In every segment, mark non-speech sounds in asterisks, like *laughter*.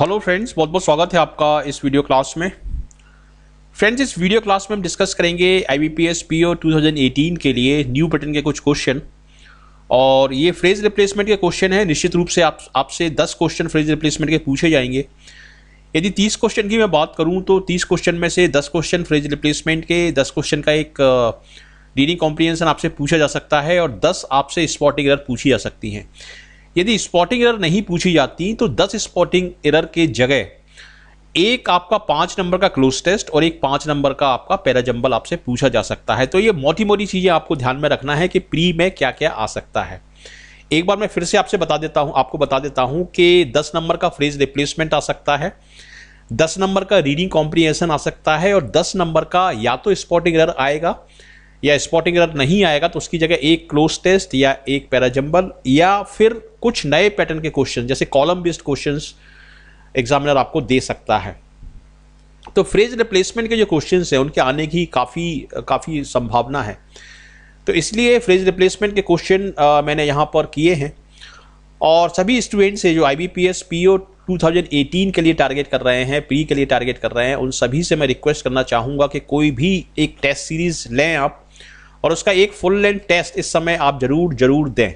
Hello friends बहुत बहुत स्वागत है आपका इस वीडियो क्लास में फ्रेंड्स इस वीडियो क्लास में हम डिस्कस करेंगे I B P S P O two thousand eighteen के लिए न्यू पैटर्न के कुछ क्वेश्चन और ये फ्रेज रिप्लेसमेंट के क्वेश्चन है निश्चित रूप से आप आपसे दस क्वेश्चन फ्रेज रिप्लेसमेंट के पूछे जाएंगे यदि तीस क्वेश्चन की मैं बात करूँ तो तीस क्वेश्चन में से दस क्वेश्चन फ्रेज रिप्लेसमेंट के दस क्वेश्चन का एक रीडिंग uh, कॉम्प्रीहेंशन आपसे पूछा जा सकता है और दस आपसे स्पॉटिंग एरर पूछी जा सकती हैं यदि स्पॉटिंग एरर नहीं पूछी जाती तो दस स्पॉटिंग एरर के जगह एक आपका पांच नंबर का क्लोज टेस्ट और एक पांच नंबर का आपका पैराजंबल आपसे पूछा जा सकता है तो ये मोटी मोटी चीज़ें आपको ध्यान में रखना है कि प्री में क्या क्या आ सकता है एक बार मैं फिर से आपसे बता देता हूं आपको बता देता हूं कि दस नंबर का फ्रेज रिप्लेसमेंट आ सकता है दस नंबर का रीडिंग कॉम्प्रीहेंशन आ सकता है और दस नंबर का या तो स्पॉटिंग एरर आएगा या स्पॉटिंग रन नहीं आएगा तो उसकी जगह एक क्लोज टेस्ट या एक पैराजम्बल या फिर कुछ नए पैटर्न के क्वेश्चन जैसे कॉलम बेस्ड क्वेश्चन एग्जामिनर आपको दे सकता है तो फ्रेज रिप्लेसमेंट के जो क्वेश्चन हैं उनके आने की काफ़ी काफ़ी संभावना है तो इसलिए फ्रेज रिप्लेसमेंट के क्वेश्चन मैंने यहाँ पर किए हैं और सभी स्टूडेंट्स से जो I B P S P O eighteen के लिए टारगेट कर रहे हैं प्री के लिए टारगेट कर रहे हैं उन सभी से मैं रिक्वेस्ट करना चाहूँगा कि कोई भी एक टेस्ट सीरीज़ लें आप और उसका एक फुल लेंथ टेस्ट इस समय आप जरूर जरूर दें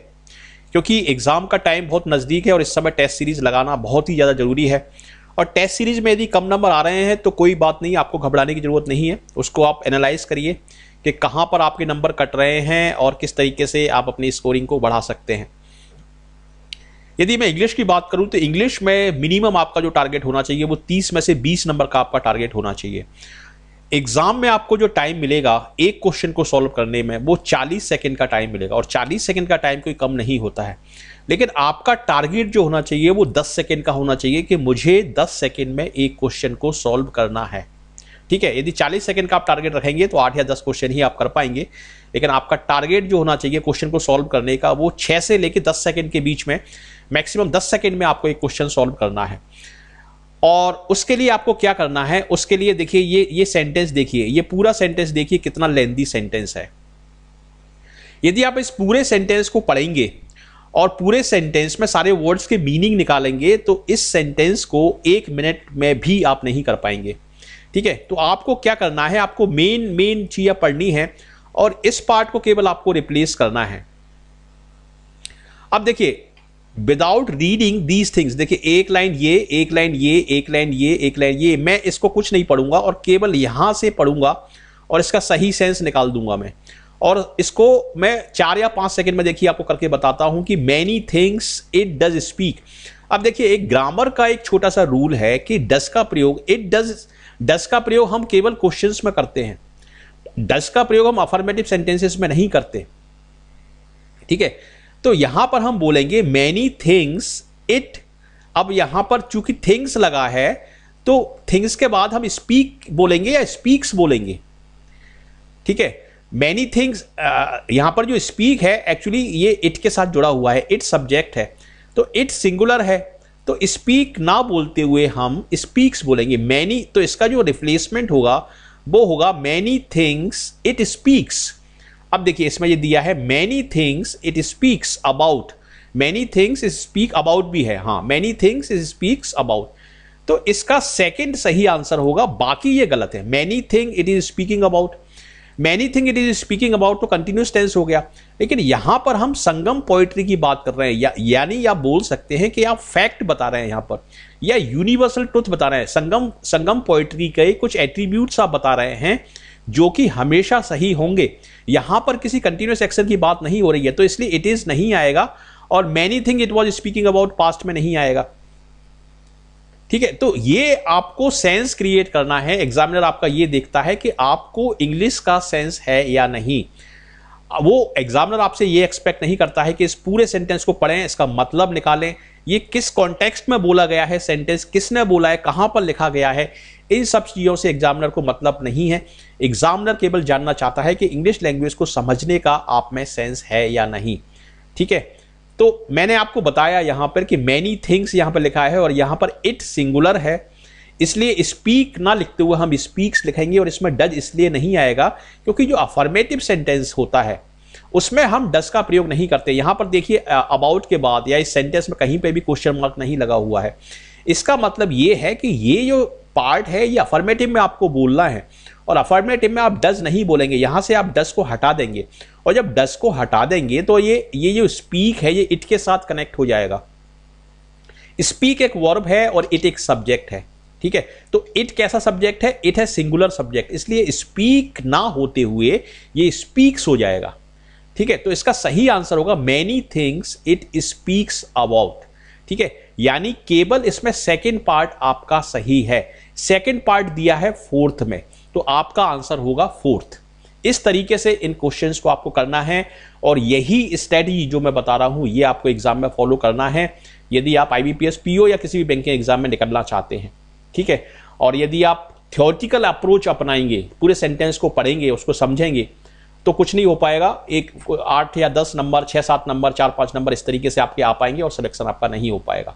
क्योंकि एग्ज़ाम का टाइम बहुत नज़दीक है और इस समय टेस्ट सीरीज़ लगाना बहुत ही ज़्यादा ज़रूरी है और टेस्ट सीरीज़ में यदि कम नंबर आ रहे हैं तो कोई बात नहीं आपको घबराने की ज़रूरत नहीं है उसको आप एनालाइज़ करिए कि कहाँ पर आपके नंबर कट रहे हैं और किस तरीके से आप अपनी स्कोरिंग को बढ़ा सकते हैं यदि मैं इंग्लिश की बात करूं तो इंग्लिश में मिनिमम आपका जो टारगेट होना चाहिए वो 30 में से 20 नंबर का आपका टारगेट होना चाहिए एग्जाम में आपको जो टाइम मिलेगा एक क्वेश्चन को सॉल्व करने में वो 40 सेकंड का टाइम मिलेगा और 40 सेकंड का टाइम कोई कम नहीं होता है लेकिन आपका टारगेट जो होना चाहिए वो 10 सेकंड का होना चाहिए कि मुझे 10 सेकंड में एक क्वेश्चन को सॉल्व करना है ठीक है यदि 40 सेकंड का आप टारगेट रखेंगे तो आठ या दस क्वेश्चन ही आप कर पाएंगे लेकिन आपका टारगेट जो होना चाहिए क्वेश्चन को सॉल्व करने का वो छः से लेकर दस सेकेंड के बीच में मैक्सिमम दस सेकेंड में आपको एक क्वेश्चन सॉल्व करना है और उसके लिए आपको क्या करना है उसके लिए देखिए ये ये सेंटेंस देखिए ये पूरा सेंटेंस देखिए कितना लेंदी सेंटेंस है यदि आप इस पूरे सेंटेंस को पढ़ेंगे और पूरे सेंटेंस में सारे वर्ड्स के मीनिंग निकालेंगे तो इस सेंटेंस को एक मिनट में भी आप नहीं कर पाएंगे ठीक है तो आपको क्या करना है आपको मेन मेन चीज़ पढ़नी है और इस पार्ट को केवल आपको रिप्लेस करना है अब देखिए विदाउट रीडिंग दीज थिंग्स देखिए एक लाइन ये एक लाइन ये एक लाइन ये एक लाइन ये मैं इसको कुछ नहीं पढ़ूंगा और केवल यहां से पढ़ूंगा और इसका सही सेंस निकाल दूंगा मैं और इसको मैं चार या पांच सेकंड में देखिए आपको करके बताता हूं कि many things it does speak अब देखिए एक ग्रामर का एक छोटा सा रूल है कि डस का प्रयोग इट डज डस का प्रयोग हम केवल क्वेश्चंस में करते हैं डस का प्रयोग हम अफर्मेटिव सेंटेंसेस में नहीं करते ठीक है तो यहां पर हम बोलेंगे मैनी थिंग्स इट अब यहां पर चूंकि थिंग्स लगा है तो थिंग्स के बाद हम स्पीक बोलेंगे या स्पीक्स बोलेंगे ठीक है मैनी थिंग्स यहां पर जो स्पीक है एक्चुअली ये इट के साथ जुड़ा हुआ है इट सब्जेक्ट है तो इट सिंगुलर है तो स्पीक ना बोलते हुए हम स्पीक्स बोलेंगे मैनी तो इसका जो रिप्लेसमेंट होगा वो होगा मैनी थिंग्स इट स्पीक्स अब देखिए इसमें ये दिया है many things it speaks about many things is speak about भी है हाँ many things is speaks about तो इसका सेकेंड सही आंसर होगा बाकी ये गलत है many thing it is speaking about many thing it is speaking about तो कंटिन्यूस टेंस हो गया लेकिन यहां पर हम संगम पोइट्री की बात कर रहे हैं या, यानी आप बोल सकते हैं कि आप फैक्ट बता रहे हैं यहां पर या यूनिवर्सल ट्रुथ बता रहे हैं संगम संगम पोइट्री के कुछ एट्रीब्यूट्स आप बता रहे हैं जो कि हमेशा सही होंगे यहां पर किसी कंटिन्यूस एक्शन की बात नहीं हो रही है तो इसलिए इट इज़ नहीं आएगा और many thing it was speaking about past में नहीं आएगा ठीक है तो ये आपको सेंस क्रिएट करना है एग्जामिनर आपका ये देखता है कि आपको इंग्लिश का सेंस है या नहीं वो एग्जामिनर आपसे ये एक्सपेक्ट नहीं करता है कि इस पूरे सेंटेंस को पढ़ें इसका मतलब निकालें ये किस कॉन्टेक्स्ट में बोला गया है सेंटेंस किसने बोला है कहां पर लिखा गया है इन सब चीज़ों से एग्जामिनर को मतलब नहीं है एग्जामिनर केवल जानना चाहता है कि इंग्लिश लैंग्वेज को समझने का आप में सेंस है या नहीं ठीक है तो मैंने आपको बताया यहाँ पर कि मैनी थिंग्स यहाँ पर लिखा है और यहाँ पर इट सिंगुलर है इसलिए स्पीक ना लिखते हुए हम स्पीक्स लिखेंगे और इसमें डज इसलिए नहीं आएगा क्योंकि जो अफॉर्मेटिव सेंटेंस होता है उसमें हम डज का प्रयोग नहीं करते यहां पर देखिए अबाउट के बाद या इस सेंटेंस में कहीं पे भी क्वेश्चन मार्क नहीं लगा हुआ है इसका मतलब ये है कि ये जो पार्ट है ये अफर्मेटिव में आपको बोलना है और अफर्मेटिव में आप डज नहीं बोलेंगे यहाँ से आप डज को हटा देंगे और जब डज को हटा देंगे तो ये ये जो स्पीक है ये इट के साथ कनेक्ट हो जाएगा स्पीक एक वर्ब है और इट एक सब्जेक्ट है ठीक है तो इट कैसा सब्जेक्ट है इट है सिंगुलर सब्जेक्ट इसलिए स्पीक ना होते हुए ये स्पीक्स हो जाएगा ठीक है तो इसका सही आंसर होगा many things it speaks about ठीक है यानी केवल इसमें सेकेंड पार्ट आपका सही है सेकेंड पार्ट दिया है फोर्थ में तो आपका आंसर होगा फोर्थ इस तरीके से इन क्वेश्चंस को आपको करना है और यही स्ट्रेटी जो मैं बता रहा हूं ये आपको एग्जाम में फॉलो करना है यदि आप आईबीपीएस पीओ या किसी भी बैंकिंग एग्जाम में निकलना चाहते हैं ठीक है और यदि आप थियोरटिकल अप्रोच अपनाएंगे पूरे सेंटेंस को पढ़ेंगे उसको समझेंगे तो कुछ नहीं हो पाएगा एक आठ या दस नंबर छह सात नंबर चार पांच नंबर इस तरीके से आपके आ पाएंगे और सिलेक्शन आपका नहीं हो पाएगा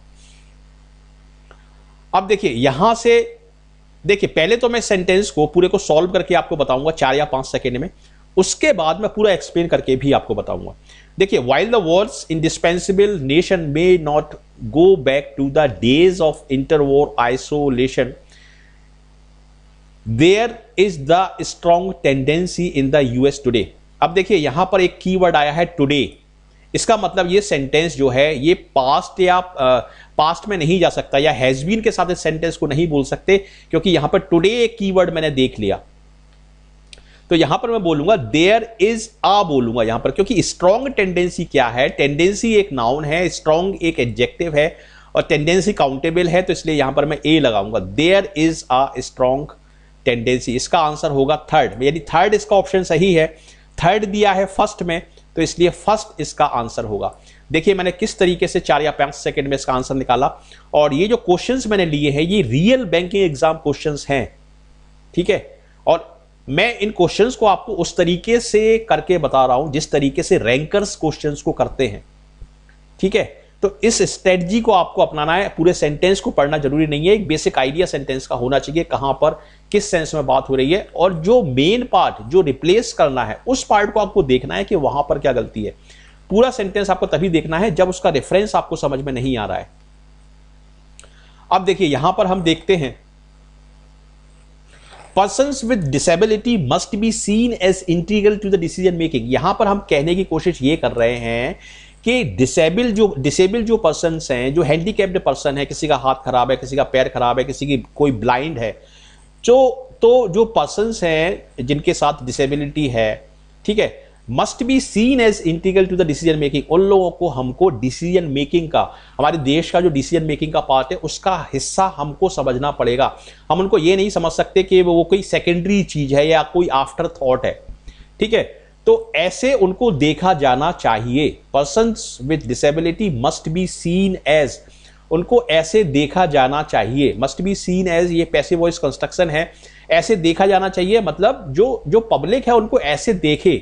अब देखिए यहां से देखिए पहले तो मैं सेंटेंस को पूरे को सॉल्व करके आपको बताऊंगा चार या पांच सेकेंड में उसके बाद मैं पूरा एक्सप्लेन करके भी आपको बताऊंगा देखिए while the words indispensable nation may not go back to the days of interwar isolation there is the strong tendency in the US today अब देखिए यहां पर एक कीवर्ड आया है टुडे इसका मतलब ये सेंटेंस जो है ये पास्ट या पास्ट में नहीं जा सकता या हैजबीन के साथ इस सेंटेंस को नहीं बोल सकते क्योंकि यहां पर टुडे एक कीवर्ड मैंने देख लिया तो यहां पर मैं बोलूंगा देयर इज आ बोलूंगा यहां पर क्योंकि स्ट्रॉन्ग टेंडेंसी क्या है टेंडेंसी एक नाउन है स्ट्रॉन्ग एक एडजेक्टिव है और टेंडेंसी काउंटेबल है तो इसलिए यहां पर मैं ए लगाऊंगा there is a strong tendency इसका आंसर होगा थर्ड यानी थर्ड इसका ऑप्शन सही है थर्ड दिया है फर्स्ट में तो इसलिए फर्स्ट इसका आंसर होगा देखिए मैंने किस तरीके से चार या पांच सेकंड में इसका आंसर निकाला और ये जो क्वेश्चंस मैंने लिए हैं ये रियल बैंकिंग एग्जाम क्वेश्चंस हैं ठीक है और मैं इन क्वेश्चंस को आपको उस तरीके से करके बता रहा हूं जिस तरीके से रैंकर्स क्वेश्चंस को करते हैं ठीक है तो इस स्ट्रेटजी को आपको अपनाना है पूरे सेंटेंस को पढ़ना जरूरी नहीं है एक बेसिक आइडिया सेंटेंस का होना चाहिए कहां पर किस सेंस में बात हो रही है और जो मेन पार्ट जो रिप्लेस करना है उस पार्ट को आपको देखना है कि वहां पर क्या गलती है पूरा सेंटेंस आपको तभी देखना है जब उसका रेफरेंस आपको समझ में नहीं आ रहा है अब देखिए यहां पर हम देखते हैं person with disability must be seen as integral to the decision making यहां पर हम कहने की कोशिश ये कर रहे हैं कि डिसेबल जो डिसेबल जो पर्सन हैं जो हैंडीकेप्ड पर्सन है किसी का हाथ खराब है किसी का पैर खराब है किसी की कोई ब्लाइंड है जो तो, तो जो पर्सन हैं जिनके साथ डिसेबिलिटी है ठीक है must be seen as integral to the decision making उन लोगों को हमको डिसीजन मेकिंग का हमारे देश का जो डिसीजन मेकिंग का पार्ट है उसका हिस्सा हमको समझना पड़ेगा हम उनको ये नहीं समझ सकते कि वो कोई सेकेंडरी चीज़ है या कोई आफ्टर थॉट है ठीक है तो ऐसे उनको देखा जाना चाहिए person with disability must be seen as उनको ऐसे देखा जाना चाहिए मस्ट बी सीन एज ये पैसे वॉइस कंस्ट्रक्शन है ऐसे देखा जाना चाहिए मतलब जो जो पब्लिक है उनको ऐसे देखे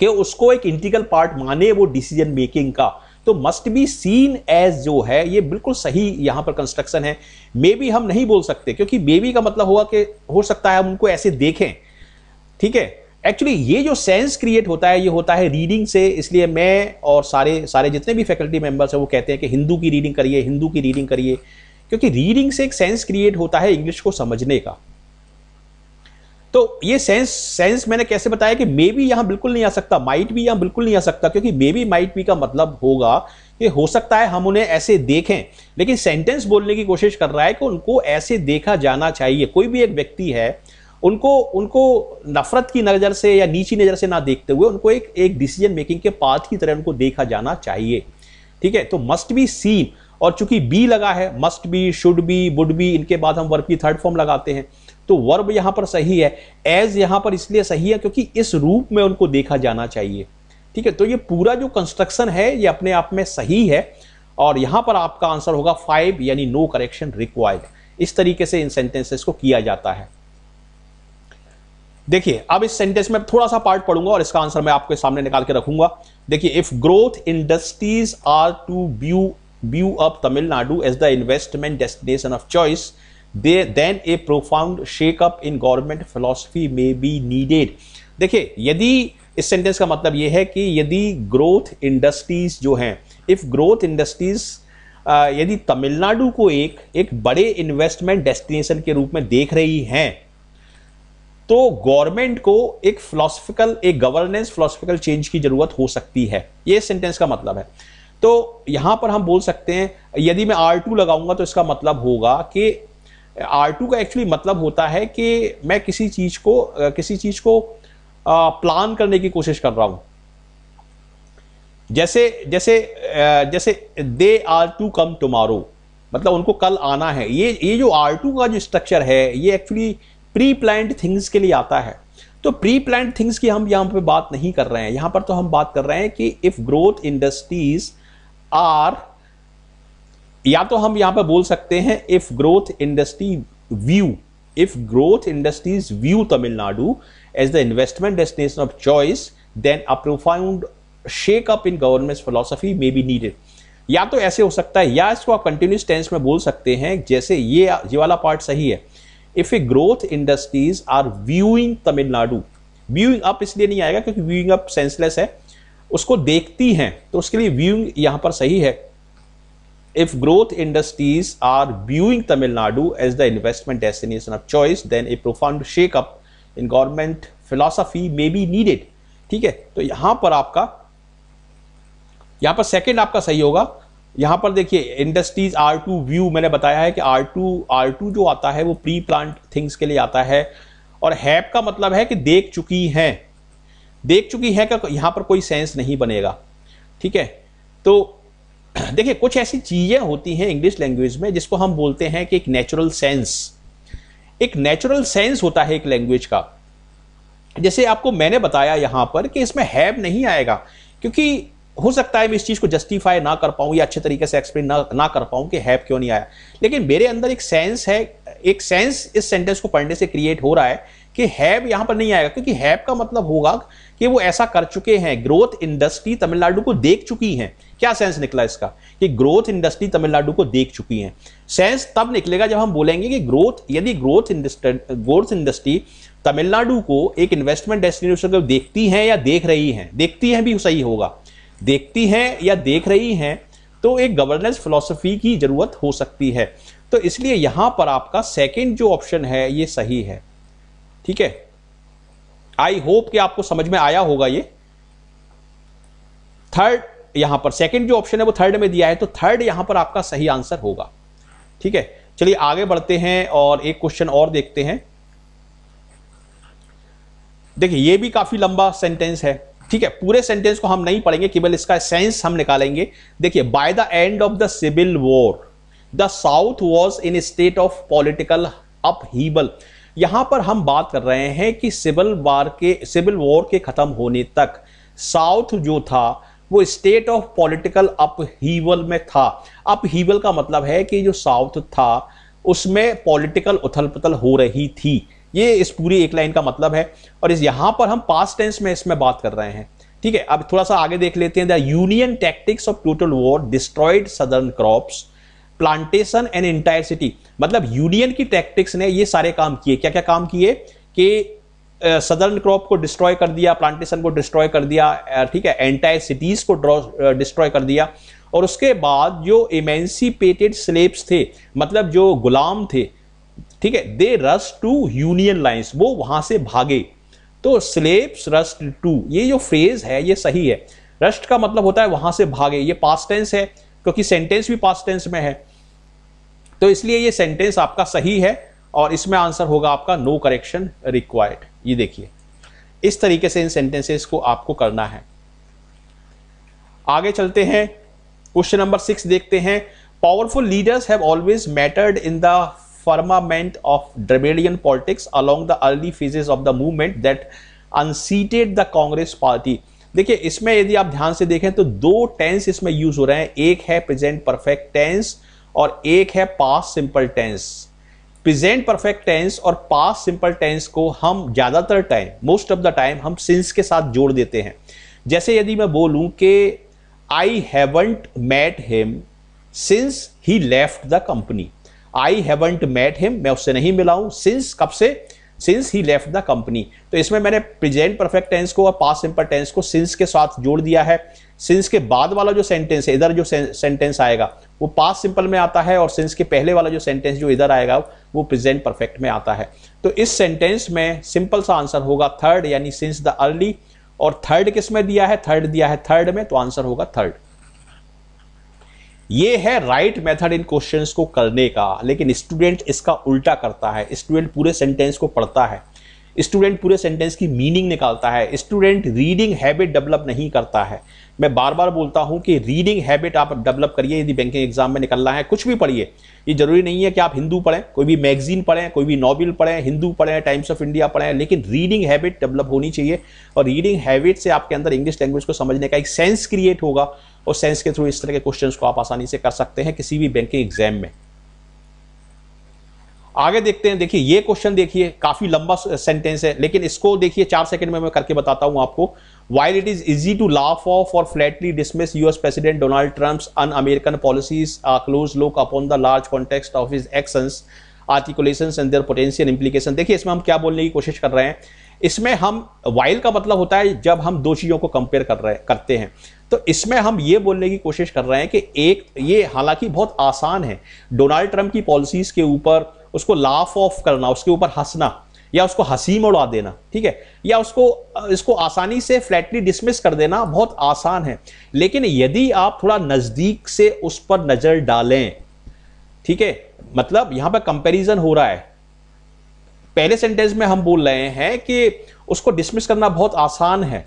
कि उसको एक इंटीग्रल पार्ट माने वो डिसीजन मेकिंग का तो मस्ट बी सीन एज जो है ये बिल्कुल सही यहां पर कंस्ट्रक्शन है मे बी हम नहीं बोल सकते क्योंकि मे बी का मतलब हुआ कि हो सकता है हम उनको ऐसे देखें ठीक है एक्चुअली ये जो सेंस क्रिएट होता है ये होता है रीडिंग से इसलिए मैं और सारे सारे जितने भी फैकल्टी मेम्बर्स हैं वो कहते हैं कि हिंदू की रीडिंग करिए हिंदू की रीडिंग करिए क्योंकि रीडिंग से एक सेंस क्रिएट होता है इंग्लिश को समझने का तो ये सेंस सेंस मैंने कैसे बताया कि मे बी यहाँ बिल्कुल नहीं आ सकता माइट भी यहाँ बिल्कुल नहीं आ सकता क्योंकि मे बी माइट भी का मतलब होगा कि हो सकता है हम उन्हें ऐसे देखें लेकिन सेंटेंस बोलने की कोशिश कर रहा है कि उनको ऐसे देखा जाना चाहिए कोई भी एक व्यक्ति है उनको उनको नफरत की नज़र से या नीची नज़र से ना देखते हुए उनको एक एक डिसीजन मेकिंग के पाथ की तरह उनको देखा जाना चाहिए ठीक है तो मस्ट बी सीन और चूंकि बी लगा है must be should be would be इनके बाद हम वर्ब की थर्ड फॉर्म लगाते हैं तो वर्ब यहाँ पर सही है एज यहाँ पर इसलिए सही है क्योंकि इस रूप में उनको देखा जाना चाहिए ठीक है तो ये पूरा जो कंस्ट्रक्शन है ये अपने आप में सही है और यहाँ पर आपका आंसर होगा फाइव यानी नो करेक्शन रिक्वायर्ड इस तरीके से इन सेंटेंसेस को किया जाता है देखिए अब इस सेंटेंस में थोड़ा सा पार्ट पढ़ूंगा और इसका आंसर मैं आपके सामने निकाल के रखूंगा देखिए if growth industries are to view view up Tamil Nadu as the investment destination of choice they then a profound shakeup in government philosophy may be needed देखिए यदि इस सेंटेंस का मतलब यह है कि यदि ग्रोथ इंडस्ट्रीज जो हैं इफ ग्रोथ इंडस्ट्रीज यदि तमिलनाडु को एक एक बड़े इन्वेस्टमेंट डेस्टिनेशन के रूप में देख रही हैं तो गवर्नमेंट को एक फिलोसफिकल एक गवर्नेंस फिलोसफिकल चेंज की जरूरत हो सकती है ये सेंटेंस का मतलब है तो यहां पर हम बोल सकते हैं यदि मैं आर टू लगाऊंगा तो इसका मतलब होगा कि आर टू का एक्चुअली मतलब होता है कि मैं किसी चीज को किसी चीज को प्लान करने की कोशिश कर रहा हूं जैसे जैसे जैसे they are to come tomorrow मतलब उनको कल आना है ये ये जो आर टू का जो स्ट्रक्चर है ये एक्चुअली प्री प्लान्ड थिंग्स के लिए आता है तो प्री प्लान्ड थिंग्स की हम यहाँ पे बात नहीं कर रहे हैं यहाँ पर तो हम बात कर रहे हैं कि इफ़ ग्रोथ इंडस्ट्रीज आर या तो हम यहाँ पर बोल सकते हैं if growth industry view if growth industries view Tamil Nadu as the investment destination of choice then a profound shake up in government philosophy may be needed या तो ऐसे हो सकता है या इसको आप कंटिन्यूस टेंस में बोल सकते हैं जैसे ये ये वाला पार्ट सही है if a growth industries are viewing Tamil Nadu viewing up इसलिए नहीं आएगा क्योंकि व्यूइंग अप सेंसलेस है उसको देखती हैं तो उसके लिए व्यूइंग यहां पर सही है if growth industries are viewing Tamil Nadu as the investment destination of choice then a profound shakeup in government philosophy may be needed ठीक है तो यहां पर आपका यहां पर सेकेंड आपका सही होगा यहां पर देखिए इंडस्ट्रीज आर टू व्यू मैंने बताया है कि आर टू आर टू जो आता है वो प्री प्लांट थिंग्स के लिए आता है और हैप का मतलब है कि देख चुकी हैं देख चुकी है का यहां पर कोई सेंस नहीं बनेगा ठीक है तो *clears throat* देखिए कुछ ऐसी चीज़ें होती हैं इंग्लिश लैंग्वेज में जिसको हम बोलते हैं कि एक नेचुरल सेंस एक नेचुरल सेंस होता है एक लैंग्वेज का जैसे आपको मैंने बताया यहां पर कि इसमें हैब नहीं आएगा क्योंकि हो सकता है मैं इस चीज़ को जस्टिफाई ना कर पाऊं या अच्छे तरीके से एक्सप्लेन ना ना कर पाऊं कि हैप क्यों नहीं आया लेकिन मेरे अंदर एक सेंस है एक सेंस इस सेंटेंस को पढ़ने से क्रिएट हो रहा है कि हैब यहां पर नहीं आएगा क्योंकि हैब का मतलब होगा कि वो ऐसा कर चुके हैं ग्रोथ इंडस्ट्री तमिलनाडु को देख चुकी है क्या सेंस निकला इसका कि ग्रोथ इंडस्ट्री तमिलनाडु को देख चुकी है सेंस तब निकलेगा जब हम बोलेंगे कि ग्रोथ यदि growth industry growth industry Tamil Nadu को एक इन्वेस्टमेंट डेस्टिनेशन देखती है या देख रही है देखती है भी सही होगा देखती हैं या देख रही हैं तो एक गवर्नेंस फिलोसफी की ज़रूरत हो सकती है तो इसलिए यहां पर आपका सेकेंड जो ऑप्शन है ये सही है ठीक है आई होप कि आपको समझ में आया होगा ये थर्ड यहां पर सेकेंड जो ऑप्शन है वो थर्ड में दिया है तो थर्ड यहां पर आपका सही आंसर होगा ठीक है चलिए आगे बढ़ते हैं और एक क्वेश्चन और देखते हैं देखिए ये भी काफी लंबा सेंटेंस है ठीक है पूरे सेंटेंस को हम नहीं पढ़ेंगे केवल इसका सेंस हम निकालेंगे देखिए by the end of the civil war the south was in state of political upheaval यहां पर हम बात कर रहे हैं कि सिविल वार के सिविल वॉर के खत्म होने तक साउथ जो था वो स्टेट ऑफ पॉलिटिकल अपहीवल में था अपहीवल का मतलब है कि जो साउथ था उसमें पॉलिटिकल उथल पुथल हो रही थी ये इस पूरी एक लाइन का मतलब है और इस यहां पर हम पास टेंस में इसमें बात कर रहे हैं ठीक है अब थोड़ा सा आगे देख लेते हैं the union tactics of total war destroyed southern crops plantation and entire city मतलब यूनियन की टैक्टिक्स ने ये सारे काम किए क्या क्या काम किए कि सदर्न क्रॉप को डिस्ट्रॉय कर दिया प्लांटेशन को डिस्ट्रॉय कर दिया ठीक है एंटायर सिटीज को डिस्ट्रॉय कर दिया और उसके बाद जो इमेंसीपेटेड स्लेब्स थे मतलब जो गुलाम थे ठीक है दे रस टू यूनियन लाइन्स वो वहां से भागे तो स्लेब्स रस्ट टू ये जो फ्रेज है ये सही है रस्ट का मतलब होता है वहां से भागे ये पास्ट टेंस है क्योंकि सेंटेंस भी पास्ट टेंस में है तो इसलिए ये सेंटेंस आपका सही है और इसमें आंसर होगा आपका नो करेक्शन रिक्वायर्ड ये देखिए इस तरीके से इन सेंटेंसेस को आपको करना है आगे चलते हैं क्वेश्चन नंबर सिक्स देखते हैं powerful leaders have always mattered in the firmament of Dravidian politics along the early phases of the movement that unseated the Congress party. देखिए इसमें यदि आप ध्यान से देखें तो दो टेंस इसमें यूज हो रहे हैं एक है प्रेजेंट परफेक्ट टेंस और एक है past simple tense present perfect tense और पास सिंपल टेंस को हम ज़्यादातर time most of the time हम सिंस के साथ जोड़ देते हैं जैसे यदि मैं बोलूं कि I haven't met him since he left the company I haven't met him मैं उससे नहीं मिला हूं सिंस कब से since he left the company तो इसमें मैंने प्रेजेंट परफेक्ट टेंस को और पास सिंपल टेंस को सिंस के साथ जोड़ दिया है सिंस के बाद वाला जो सेंटेंस है इधर जो सेंटेंस आएगा वो पास सिंपल में आता है और सिंस के पहले वाला जो सेंटेंस जो इधर आएगा वो प्रेजेंट परफेक्ट में आता है तो इस सेंटेंस में सिंपल सा आंसर होगा थर्ड यानी सिंस द अर्ली और थर्ड किस में दिया है थर्ड दिया है थर्ड में तो आंसर होगा थर्ड ये है राइट मेथड इन क्वेश्चंस को करने का लेकिन स्टूडेंट इसका उल्टा करता है स्टूडेंट पूरे सेंटेंस को पढ़ता है स्टूडेंट पूरे सेंटेंस की मीनिंग निकालता है स्टूडेंट रीडिंग हैबिट डेवलप नहीं करता है मैं बार बार बोलता हूं कि रीडिंग हैबिट आप डेवलप करिए यदि बैंकिंग एग्जाम में निकलना है कुछ भी पढ़िए ये जरूरी नहीं है कि आप हिंदू पढ़ें कोई भी मैगजीन पढ़ें कोई भी नॉवल पढ़ें हिंदू पढ़ें टाइम्स ऑफ इंडिया पढ़ें लेकिन रीडिंग हैबिट डेवलप होनी चाहिए और रीडिंग हैबिट से आपके अंदर इंग्लिश लैंग्वेज को समझने का एक सेंस क्रिएट होगा और साइंस के थ्रू इस तरह के क्वेश्चन को आप आसानी से कर सकते हैं किसी भी बैंक के एग्जाम में आगे देखते हैं देखिए ये क्वेश्चन देखिए काफी लंबा सेंटेंस है लेकिन इसको देखिए चार सेकंड में मैं करके बताता हूं आपको while it is easy to laugh off और flatly dismiss US president Donald Trump un American policies close look upon the large context of his action articulation and their potential implication देखिए इसमें हम क्या बोलने की कोशिश कर रहे हैं इसमें हम वाइल का मतलब होता है जब हम दो चीज़ों को कंपेयर कर रहे करते हैं तो इसमें हम ये बोलने की कोशिश कर रहे हैं कि एक ये हालांकि बहुत आसान है डोनाल्ड ट्रंप की पॉलिसीज़ के ऊपर उसको लाफ ऑफ करना उसके ऊपर हंसना या उसको हसीम उड़ा देना ठीक है या उसको इसको आसानी से फ्लैटली डिसमिस कर देना बहुत आसान है लेकिन यदि आप थोड़ा नज़दीक से उस पर नज़र डालें ठीक है मतलब यहाँ पर कंपेरिजन हो रहा है पहले सेंटेंस में हम बोल रहे हैं कि उसको डिसमिस करना बहुत आसान है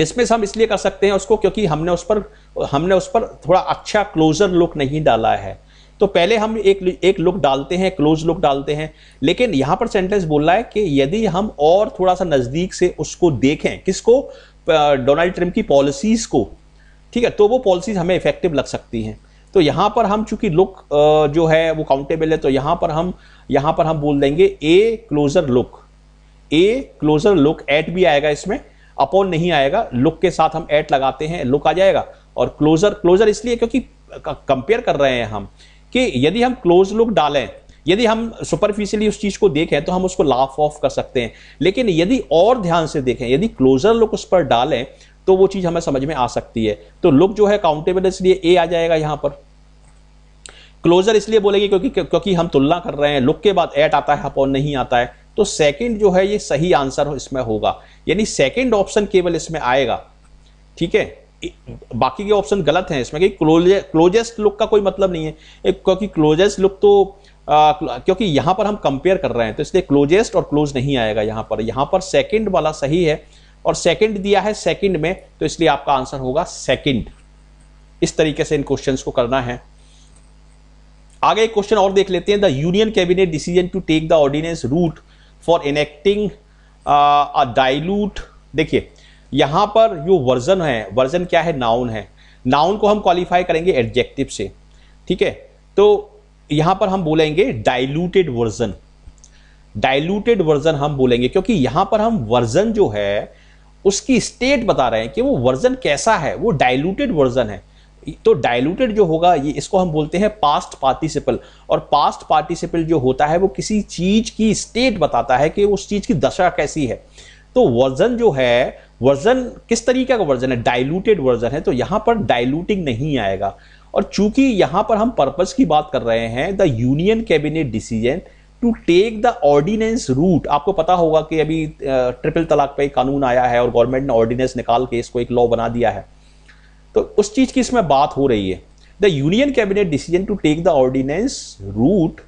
डिसमिस हम इसलिए कर सकते हैं उसको क्योंकि हमने उस पर हमने उस पर थोड़ा अच्छा क्लोजर लुक नहीं डाला है तो पहले हम एक एक लुक डालते हैं क्लोज लुक डालते हैं लेकिन यहां पर सेंटेंस बोल रहा है कि यदि हम और थोड़ा सा नज़दीक से उसको देखें किसको डोनाल्ड ट्रंप की पॉलिसीज़ को ठीक है तो वो पॉलिसीज़ हमें इफेक्टिव लग सकती हैं तो यहां पर हम चूंकि लुक जो है वो काउंटेबल है तो यहां पर हम यहां पर हम बोल देंगे a closer look a closer look at भी आएगा इसमें अपॉन नहीं आएगा लुक के साथ हम एट लगाते हैं लुक आ जाएगा और क्लोजर क्लोजर इसलिए क्योंकि कंपेयर कर रहे हैं हम कि यदि हम क्लोज लुक डालें यदि हम सुपरफिशियली उस चीज को देखें तो हम उसको लाफ ऑफ कर सकते हैं लेकिन यदि और ध्यान से देखें यदि क्लोजर लुक उस पर डालें तो वो चीज हमें समझ में आ सकती है तो लुक जो है काउंटेबल इसलिए ए आ जाएगा यहां पर क्लोजर इसलिए बोलेगी क्योंकि क्योंकि हम तुलना कर रहे हैं लुक के बाद एट आता है अपॉन नहीं आता है तो सेकंड जो है ये सही आंसर हो इसमें होगा यानी सेकंड ऑप्शन केवल इसमें आएगा ठीक है बाकी के ऑप्शन गलत हैं इसमें क्योंकि क्लोजेस्ट लुक का कोई मतलब नहीं है क्योंकि क्लोजेस्ट लुक तो आ, क्योंकि यहाँ पर हम कंपेयर कर रहे हैं तो इसलिए क्लोजेस्ट और क्लोज नहीं आएगा यहाँ पर यहाँ पर सेकेंड वाला सही है और सेकेंड दिया है सेकेंड में तो इसलिए आपका आंसर होगा सेकेंड इस तरीके से इन क्वेश्चन को करना है आगे एक क्वेश्चन और देख लेते हैं the union cabinet decision to take the ordinance route for enacting dilute देखिए यहां पर जो वर्जन है वर्जन क्या है नाउन है नाउन को हम क्वालिफाई करेंगे एडजेक्टिव से ठीक है तो यहां पर हम बोलेंगे डाइल्यूटेड वर्जन डाइल्यूटेड वर्जन हम बोलेंगे क्योंकि यहां पर हम वर्जन जो है उसकी स्टेट बता रहे हैं कि वो वर्जन कैसा है वो डाइल्यूटेड वर्जन है तो डायलूटेड जो होगा ये इसको हम बोलते हैं पास्ट पार्टिसिपल और पास्ट पार्टिसिपल जो होता है वो किसी चीज की स्टेट बताता है कि उस चीज की दशा कैसी है तो वर्जन जो है वर्जन किस तरीके का वर्जन है डायलूटेड वर्जन है तो यहां पर डायलूटिंग नहीं आएगा और चूंकि यहां पर हम पर्पज की बात कर रहे हैं the union cabinet decision to take the ordinance route आपको पता होगा कि अभी ट्रिपल तलाक पे कानून आया है और गवर्नमेंट ने ऑर्डिनेंस निकाल के इसको एक लॉ बना दिया है तो उस चीज़ की इसमें बात हो रही है the union cabinet decision to take the ordinance route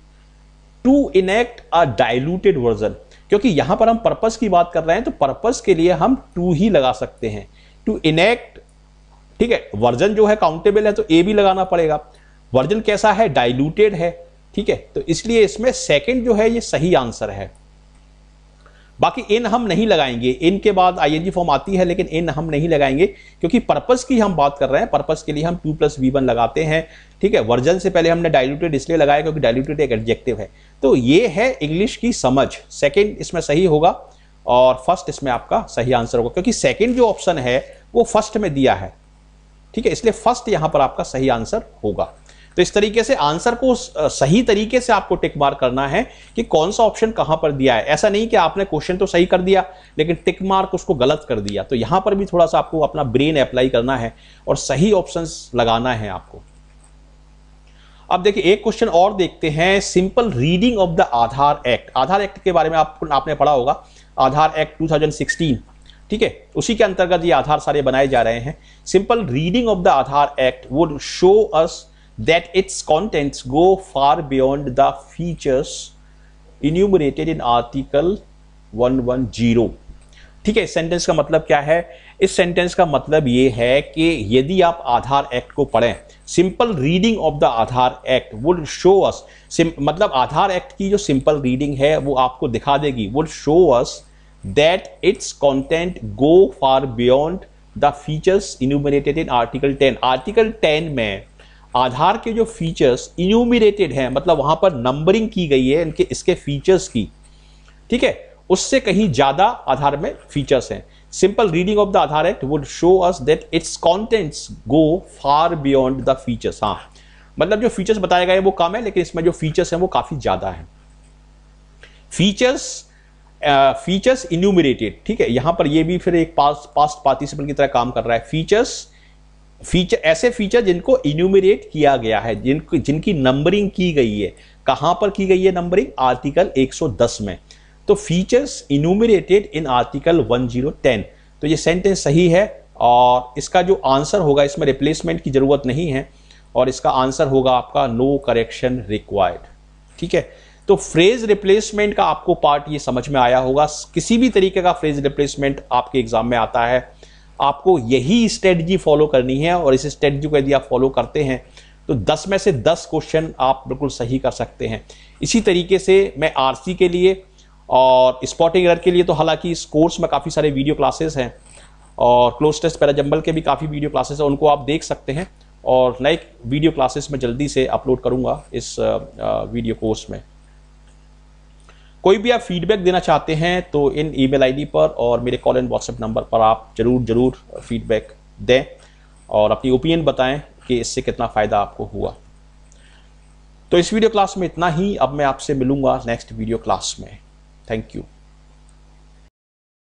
to enact a diluted version क्योंकि यहां पर हम पर्पस की बात कर रहे हैं तो पर्पस के लिए हम टू ही लगा सकते हैं टू इनेक्ट ठीक है वर्जन जो है काउंटेबल है तो ए भी लगाना पड़ेगा वर्जन कैसा है डायलूटेड है ठीक है तो इसलिए इसमें सेकेंड जो है ये सही आंसर है बाकी इन हम नहीं लगाएंगे इन के बाद आईएनजी फॉर्म आती है लेकिन इन हम नहीं लगाएंगे क्योंकि पर्पस की हम बात कर रहे हैं पर्पस के लिए हम टू प्लस वी वन लगाते हैं ठीक है वर्जन से पहले हमने डायल्यूटेड इसलिए लगाया क्योंकि डायल्यूटेड एक एडजेक्टिव है तो ये है इंग्लिश की समझ सेकेंड इसमें सही होगा और फर्स्ट इसमें आपका सही आंसर होगा क्योंकि सेकेंड जो ऑप्शन है वो फर्स्ट में दिया है ठीक है इसलिए फर्स्ट यहाँ पर आपका सही आंसर होगा तो इस तरीके से आंसर को सही तरीके से आपको टिक मार्क करना है कि कौन सा ऑप्शन कहां पर दिया है ऐसा नहीं कि आपने क्वेश्चन तो सही कर दिया लेकिन टिक मार्क उसको गलत कर दिया तो यहां पर भी थोड़ा सा आपको अपना ब्रेन अप्लाई करना है और सही ऑप्शन लगाना है आपको अब देखिए एक क्वेश्चन और देखते हैं simple reading of the Aadhaar act Aadhaar act के बारे में आप, आपने पढ़ा होगा आधार एक्ट 2016 ठीक है उसी के अंतर्गत ये आधार सारे बनाए जा रहे हैं simple reading of the Aadhaar act would show us that its contents go far beyond the features enumerated in article 110 ठीक है सेंटेंस का मतलब क्या है इस सेंटेंस का मतलब ये है कि यदि आप आधार एक्ट को पढ़ें simple reading of the Aadhaar act would show us मतलब आधार एक्ट की जो सिंपल रीडिंग है वो आपको दिखा देगी would show us that its content go far beyond the features enumerated in article 10 article 10 में आधार के जो फीचर्स इन्यूमिरेटेड हैं मतलब वहां पर नंबरिंग की गई है इनके इसके फीचर्स की ठीक है उससे कहीं ज्यादा आधार में फीचर्स हैं simple reading of the Aadhaar act would show us that its contents go far beyond the features हाँ मतलब जो फीचर्स बताए गए वो कम है लेकिन इसमें जो फीचर्स हैं वो काफ़ी ज़्यादा है फीचर्स फीचर्स इन्यूमिरेटेड ठीक है यहां पर ये भी फिर एक पास पास्ट पार्टिसिपल की तरह काम कर रहा है फीचर्स फीचर ऐसे फीचर जिनको इन्यूमिरेट किया गया है जिन जिनकी नंबरिंग की गई है कहाँ पर की गई है नंबरिंग आर्टिकल 110 में तो फीचर्स इन्यूमिरेटेड इन आर्टिकल 1010 तो ये सेंटेंस सही है और इसका जो आंसर होगा इसमें रिप्लेसमेंट की ज़रूरत नहीं है और इसका आंसर होगा आपका नो करेक्शन रिक्वायर्ड ठीक है तो फ्रेज रिप्लेसमेंट का आपको पार्ट ये समझ में आया होगा किसी भी तरीके का फ्रेज रिप्लेसमेंट आपके एग्जाम में आता है आपको यही स्ट्रेटजी फॉलो करनी है और इस स्ट्रेटजी को यदि आप फॉलो करते हैं तो 10 में से 10 क्वेश्चन आप बिल्कुल सही कर सकते हैं इसी तरीके से मैं आरसी के लिए और स्पॉटिंग एरर के लिए तो हालांकि इस कोर्स में काफ़ी सारे वीडियो क्लासेस हैं और क्लोज टेस्ट पैराजम्बल के भी काफ़ी वीडियो क्लासेस हैं उनको आप देख सकते हैं और नए वीडियो क्लासेस में जल्दी से अपलोड करूँगा इस वीडियो कोर्स में कोई भी आप फीडबैक देना चाहते हैं तो इन ईमेल आईडी पर और मेरे कॉल एंड व्हाट्सएप नंबर पर आप ज़रूर ज़रूर फीडबैक दें और अपनी ओपिनियन बताएं कि इससे कितना फ़ायदा आपको हुआ तो इस वीडियो क्लास में इतना ही अब मैं आपसे मिलूंगा नेक्स्ट वीडियो क्लास में थैंक यू